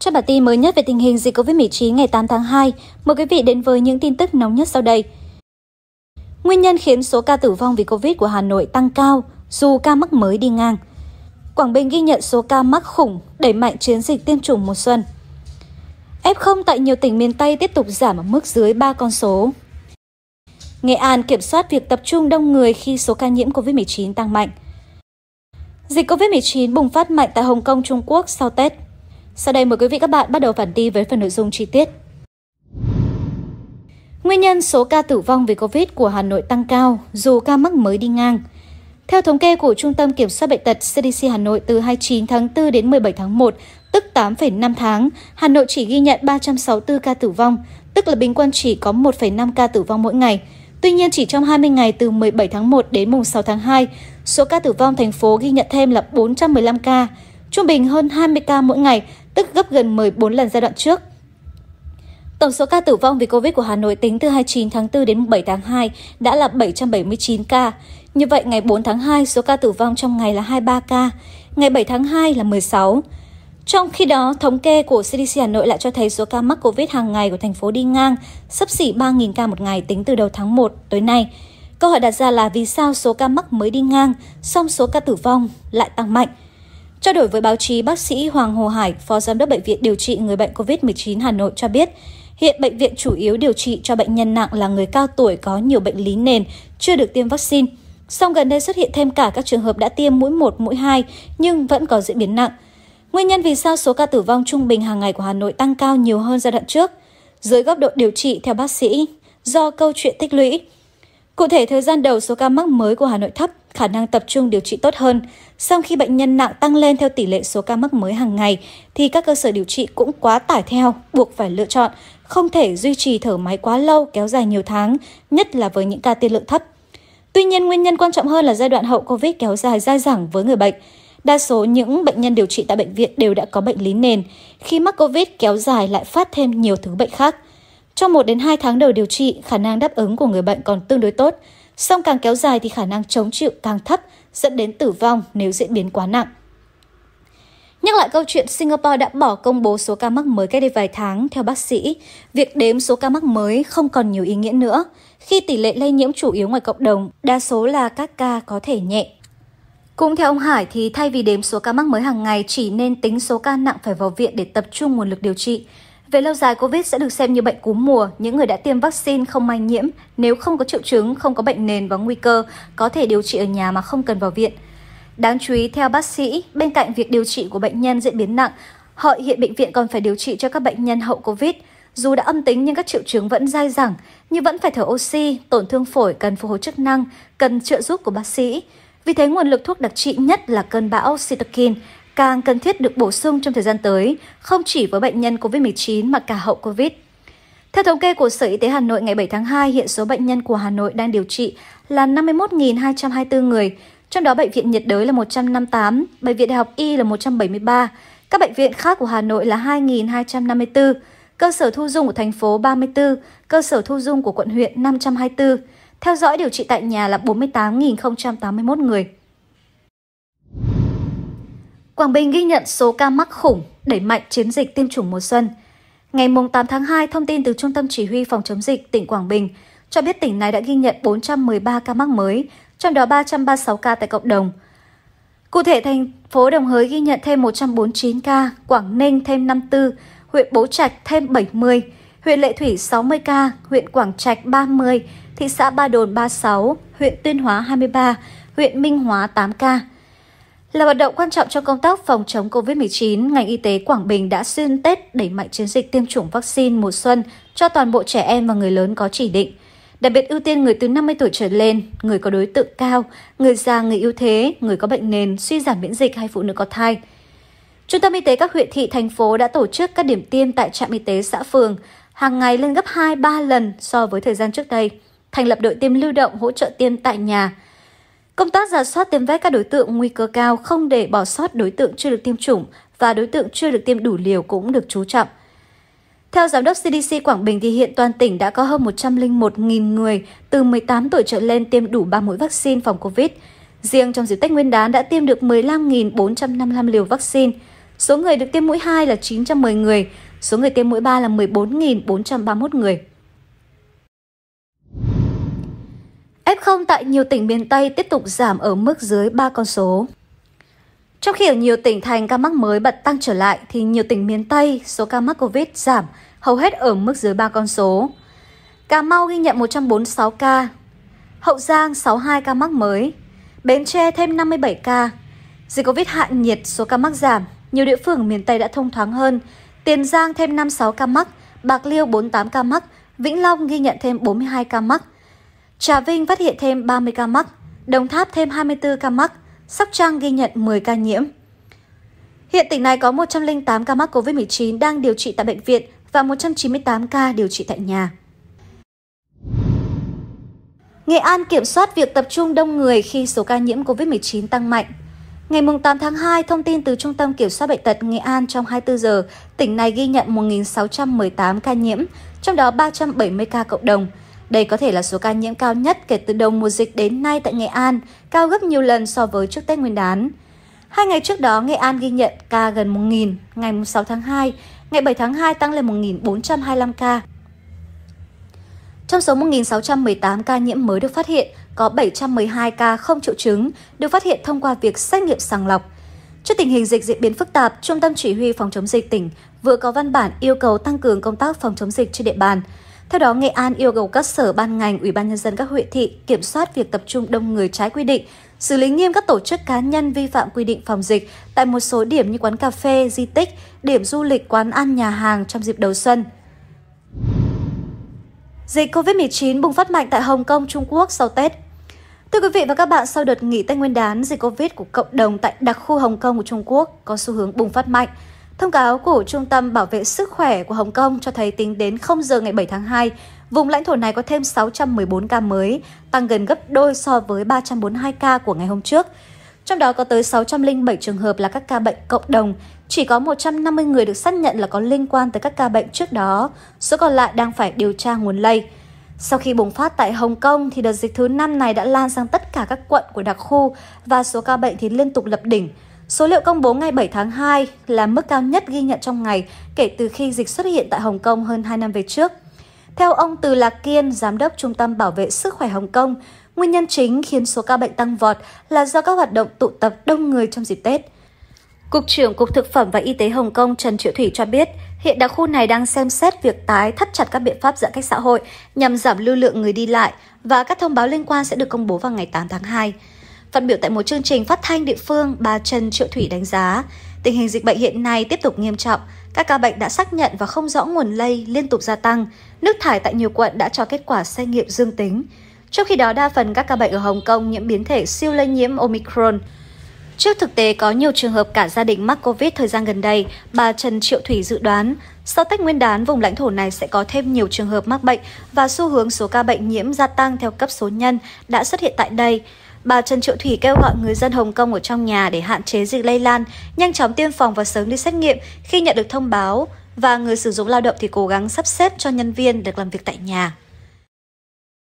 Trong bản tin mới nhất về tình hình dịch COVID-19 ngày 8 tháng 2, mời quý vị đến với những tin tức nóng nhất sau đây. Nguyên nhân khiến số ca tử vong vì COVID của Hà Nội tăng cao dù ca mắc mới đi ngang. Quảng Bình ghi nhận số ca mắc khủng, đẩy mạnh chiến dịch tiêm chủng mùa xuân. F0 tại nhiều tỉnh miền Tây tiếp tục giảm ở mức dưới 3 con số. Nghệ An kiểm soát việc tập trung đông người khi số ca nhiễm COVID-19 tăng mạnh. Dịch COVID-19 bùng phát mạnh tại Hồng Kông, Trung Quốc sau Tết. Sau đây mời quý vị các bạn bắt đầu bản tin với phần nội dung chi tiết. Nguyên nhân số ca tử vong vì Covid của Hà Nội tăng cao dù ca mắc mới đi ngang. Theo thống kê của Trung tâm Kiểm soát Bệnh tật CDC Hà Nội từ 29 tháng 4 đến 17 tháng 1, tức 8,5 tháng, Hà Nội chỉ ghi nhận 364 ca tử vong, tức là bình quân chỉ có 1,5 ca tử vong mỗi ngày. Tuy nhiên, chỉ trong 20 ngày từ 17 tháng 1 đến mùng 6 tháng 2, số ca tử vong thành phố ghi nhận thêm là 415 ca, trung bình hơn 20 ca mỗi ngày tức gấp gần 14 lần giai đoạn trước. Tổng số ca tử vong vì Covid của Hà Nội tính từ 29 tháng 4 đến 7 tháng 2 đã là 779 ca. Như vậy, ngày 4 tháng 2, số ca tử vong trong ngày là 23 ca, ngày 7 tháng 2 là 16. Trong khi đó, thống kê của CDC Hà Nội lại cho thấy số ca mắc Covid hàng ngày của thành phố đi ngang, sấp xỉ 3.000 ca một ngày tính từ đầu tháng 1 tới nay. Câu hỏi đặt ra là vì sao số ca mắc mới đi ngang, song số ca tử vong lại tăng mạnh? Trao đổi với báo chí, bác sĩ Hoàng Hồ Hải, Phó Giám đốc Bệnh viện điều trị người bệnh COVID-19 Hà Nội cho biết, hiện bệnh viện chủ yếu điều trị cho bệnh nhân nặng là người cao tuổi có nhiều bệnh lý nền, chưa được tiêm vaccine. Song gần đây xuất hiện thêm cả các trường hợp đã tiêm mũi 1, mũi 2 nhưng vẫn có diễn biến nặng. Nguyên nhân vì sao số ca tử vong trung bình hàng ngày của Hà Nội tăng cao nhiều hơn giai đoạn trước? Dưới góc độ điều trị theo bác sĩ, do câu chuyện tích lũy, Cụ thể, thời gian đầu số ca mắc mới của Hà Nội thấp, khả năng tập trung điều trị tốt hơn. Sau khi bệnh nhân nặng tăng lên theo tỷ lệ số ca mắc mới hàng ngày, thì các cơ sở điều trị cũng quá tải theo, buộc phải lựa chọn, không thể duy trì thở máy quá lâu kéo dài nhiều tháng, nhất là với những ca tiên lượng thấp. Tuy nhiên, nguyên nhân quan trọng hơn là giai đoạn hậu COVID kéo dài dai dẳng với người bệnh. Đa số những bệnh nhân điều trị tại bệnh viện đều đã có bệnh lý nền. Khi mắc COVID kéo dài lại phát thêm nhiều thứ bệnh khác – trong 1 đến 2 tháng đầu điều trị, khả năng đáp ứng của người bệnh còn tương đối tốt, song càng kéo dài thì khả năng chống chịu càng thấp, dẫn đến tử vong nếu diễn biến quá nặng. Nhắc lại câu chuyện Singapore đã bỏ công bố số ca mắc mới cách đây vài tháng, theo bác sĩ, việc đếm số ca mắc mới không còn nhiều ý nghĩa nữa, khi tỷ lệ lây nhiễm chủ yếu ngoài cộng đồng, đa số là các ca có thể nhẹ. Cũng theo ông Hải thì thay vì đếm số ca mắc mới hàng ngày chỉ nên tính số ca nặng phải vào viện để tập trung nguồn lực điều trị, về lâu dài, COVID sẽ được xem như bệnh cúm mùa. Những người đã tiêm vaccine không may nhiễm, nếu không có triệu chứng, không có bệnh nền và nguy cơ, có thể điều trị ở nhà mà không cần vào viện. Đáng chú ý, theo bác sĩ, bên cạnh việc điều trị của bệnh nhân diễn biến nặng, họ hiện bệnh viện còn phải điều trị cho các bệnh nhân hậu COVID. Dù đã âm tính nhưng các triệu chứng vẫn dai dẳng, như vẫn phải thở oxy, tổn thương phổi cần phục hồi chức năng, cần trợ giúp của bác sĩ. Vì thế, nguồn lực thuốc đặc trị nhất là cơn bão cytokine càng cần thiết được bổ sung trong thời gian tới, không chỉ với bệnh nhân COVID-19 mà cả hậu COVID. Theo thống kê của Sở Y tế Hà Nội ngày 7 tháng 2, hiện số bệnh nhân của Hà Nội đang điều trị là 51.224 người, trong đó bệnh viện nhiệt đới là 158, bệnh viện đại học Y là 173, các bệnh viện khác của Hà Nội là 2.254, cơ sở thu dung của thành phố 34, cơ sở thu dung của quận huyện 524, theo dõi điều trị tại nhà là 48.081 người. Quảng Bình ghi nhận số ca mắc khủng, đẩy mạnh chiến dịch tiêm chủng mùa xuân. Ngày 8 tháng 2, thông tin từ Trung tâm Chỉ huy Phòng chống dịch tỉnh Quảng Bình cho biết tỉnh này đã ghi nhận 413 ca mắc mới, trong đó 336 ca tại cộng đồng. Cụ thể, thành phố Đồng Hới ghi nhận thêm 149 ca, Quảng Ninh thêm 54, huyện Bố Trạch thêm 70, huyện Lệ Thủy 60 ca, huyện Quảng Trạch 30, thị xã Ba Đồn 36, huyện Tuyên Hóa 23, huyện Minh Hóa 8 ca. Là hoạt động quan trọng trong công tác phòng chống COVID-19, ngành y tế Quảng Bình đã xuyên Tết đẩy mạnh chiến dịch tiêm chủng vaccine mùa xuân cho toàn bộ trẻ em và người lớn có chỉ định. Đặc biệt ưu tiên người từ 50 tuổi trở lên, người có đối tượng cao, người già, người yếu thế, người có bệnh nền, suy giảm miễn dịch hay phụ nữ có thai. Trung tâm y tế các huyện thị, thành phố đã tổ chức các điểm tiêm tại trạm y tế xã phường, hàng ngày lên gấp 2-3 lần so với thời gian trước đây, thành lập đội tiêm lưu động hỗ trợ tiêm tại nhà – Công tác giả soát tiêm vét các đối tượng nguy cơ cao không để bỏ sót đối tượng chưa được tiêm chủng và đối tượng chưa được tiêm đủ liều cũng được chú trọng. Theo Giám đốc CDC Quảng Bình thì hiện toàn tỉnh đã có hơn 101.000 người từ 18 tuổi trở lên tiêm đủ 3 mũi vaccine phòng COVID. Riêng trong dịp Tết Nguyên đán đã tiêm được 15.455 liều vaccine. Số người được tiêm mũi 2 là 910 người, số người tiêm mũi 3 là 14.431 người. F0 tại nhiều tỉnh miền Tây tiếp tục giảm ở mức dưới 3 con số. Trong khi ở nhiều tỉnh thành ca mắc mới bật tăng trở lại thì nhiều tỉnh miền Tây số ca mắc Covid giảm hầu hết ở mức dưới 3 con số. Cà Mau ghi nhận 146 ca, Hậu Giang 62 ca mắc mới, Bến Tre thêm 57 ca. Dịch Covid hạ nhiệt số ca mắc giảm, nhiều địa phương ở miền Tây đã thông thoáng hơn. Tiền Giang thêm 56 ca mắc, Bạc Liêu 48 ca mắc, Vĩnh Long ghi nhận thêm 42 ca mắc, Trà Vinh phát hiện thêm 30 ca mắc, Đồng Tháp thêm 24 ca mắc, Sóc Trăng ghi nhận 10 ca nhiễm. Hiện tỉnh này có 108 ca mắc COVID-19 đang điều trị tại bệnh viện và 198 ca điều trị tại nhà. Nghệ An kiểm soát việc tập trung đông người khi số ca nhiễm COVID-19 tăng mạnh. Ngày 8 tháng 2, thông tin từ Trung tâm Kiểm soát Bệnh tật Nghệ An trong 24 giờ, tỉnh này ghi nhận 1.618 ca nhiễm, trong đó 370 ca cộng đồng, đây có thể là số ca nhiễm cao nhất kể từ đầu mùa dịch đến nay tại Nghệ An, cao gấp nhiều lần so với trước Tết Nguyên đán. Hai ngày trước đó, Nghệ An ghi nhận ca gần 1.000, ngày 6 tháng 2, ngày 7 tháng 2 tăng lên 1.425 ca. Trong số 1.618 ca nhiễm mới được phát hiện, có 712 ca không triệu chứng được phát hiện thông qua việc xét nghiệm sàng lọc. Trước tình hình dịch diễn biến phức tạp, Trung tâm Chỉ huy Phòng chống dịch tỉnh vừa có văn bản yêu cầu tăng cường công tác phòng chống dịch trên địa bàn, theo đó, Nghệ An yêu cầu các sở ban ngành, ủy ban nhân dân các huyện thị kiểm soát việc tập trung đông người trái quy định, xử lý nghiêm các tổ chức cá nhân vi phạm quy định phòng dịch tại một số điểm như quán cà phê, di tích, điểm du lịch, quán ăn, nhà hàng trong dịp đầu xuân. Dịch COVID-19 bùng phát mạnh tại Hồng Kông, Trung Quốc sau Tết. Thưa quý vị và các bạn, sau đợt nghỉ Tết Nguyên đán, dịch COVID của cộng đồng tại đặc khu Hồng Kông của Trung Quốc có xu hướng bùng phát mạnh. Thông cáo của Trung tâm Bảo vệ Sức khỏe của Hồng Kông cho thấy tính đến 0 giờ ngày 7 tháng 2, vùng lãnh thổ này có thêm 614 ca mới, tăng gần gấp đôi so với 342 ca của ngày hôm trước. Trong đó có tới 607 trường hợp là các ca bệnh cộng đồng, chỉ có 150 người được xác nhận là có liên quan tới các ca bệnh trước đó, số còn lại đang phải điều tra nguồn lây. Sau khi bùng phát tại Hồng Kông thì đợt dịch thứ năm này đã lan sang tất cả các quận của đặc khu và số ca bệnh thì liên tục lập đỉnh. Số liệu công bố ngày 7 tháng 2 là mức cao nhất ghi nhận trong ngày kể từ khi dịch xuất hiện tại Hồng Kông hơn 2 năm về trước. Theo ông Từ Lạc Kiên, Giám đốc Trung tâm Bảo vệ Sức khỏe Hồng Kông, nguyên nhân chính khiến số ca bệnh tăng vọt là do các hoạt động tụ tập đông người trong dịp Tết. Cục trưởng Cục Thực phẩm và Y tế Hồng Kông Trần Triệu Thủy cho biết, hiện đặc khu này đang xem xét việc tái thắt chặt các biện pháp giãn cách xã hội nhằm giảm lưu lượng người đi lại và các thông báo liên quan sẽ được công bố vào ngày 8 tháng 2. Phát biểu tại một chương trình phát thanh địa phương, bà Trần Triệu Thủy đánh giá, tình hình dịch bệnh hiện nay tiếp tục nghiêm trọng, các ca bệnh đã xác nhận và không rõ nguồn lây liên tục gia tăng, nước thải tại nhiều quận đã cho kết quả xét nghiệm dương tính. Trong khi đó, đa phần các ca bệnh ở Hồng Kông nhiễm biến thể siêu lây nhiễm Omicron. Trước thực tế có nhiều trường hợp cả gia đình mắc Covid thời gian gần đây, bà Trần Triệu Thủy dự đoán sau Tết Nguyên đán, vùng lãnh thổ này sẽ có thêm nhiều trường hợp mắc bệnh và xu hướng số ca bệnh nhiễm gia tăng theo cấp số nhân đã xuất hiện tại đây. Bà Trần Triệu Thủy kêu gọi người dân Hồng Kông ở trong nhà để hạn chế dịch lây lan, nhanh chóng tiêm phòng và sớm đi xét nghiệm khi nhận được thông báo và người sử dụng lao động thì cố gắng sắp xếp cho nhân viên được làm việc tại nhà.